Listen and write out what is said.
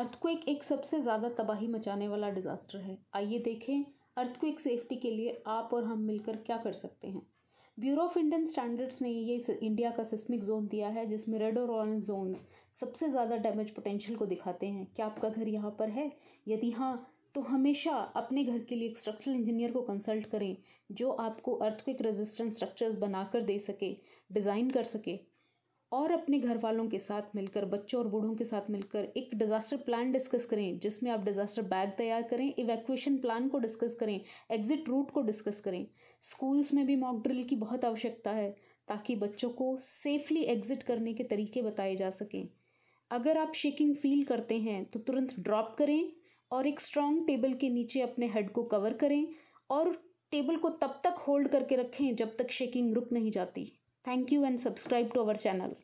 Earthquake एक सबसे ज़्यादा तबाही मचाने वाला डिज़ास्टर है आइए देखें अर्थक्वेक सेफ्टी के लिए आप और हम मिलकर क्या कर सकते हैं ब्यूरो ऑफ इंडियन स्टैंडर्ड्स ने ये इंडिया का सिस्मिक जोन दिया है जिसमें रेड और ऑरेंज जोन्स सबसे ज़्यादा डैमेज पोटेंशियल को दिखाते हैं क्या आपका घर यहाँ पर है यदि हाँ तो हमेशा अपने घर के लिए एक स्ट्रक्चरल इंजीनियर को कंसल्ट करें जो आपको अर्थक्विक रेजिस्टेंस स्ट्रक्चर्स बनाकर दे सके डिज़ाइन कर सके और अपने घर वालों के साथ मिलकर बच्चों और बूढ़ों के साथ मिलकर एक डिज़ास्टर प्लान डिस्कस करें जिसमें आप डिज़ास्टर बैग तैयार करें इवैक्यूएशन प्लान को डिस्कस करें एग्जिट रूट को डिस्कस करें स्कूल्स में भी मॉक ड्रिल की बहुत आवश्यकता है ताकि बच्चों को सेफली एग्जिट करने के तरीके बताए जा सकें अगर आप शेकिंग फील करते हैं तो तुरंत ड्रॉप करें और एक स्ट्रॉन्ग टेबल के नीचे अपने हेड को कवर करें और टेबल को तब तक होल्ड करके रखें जब तक शेकिंग रुक नहीं जाती Thank you and subscribe to our channel.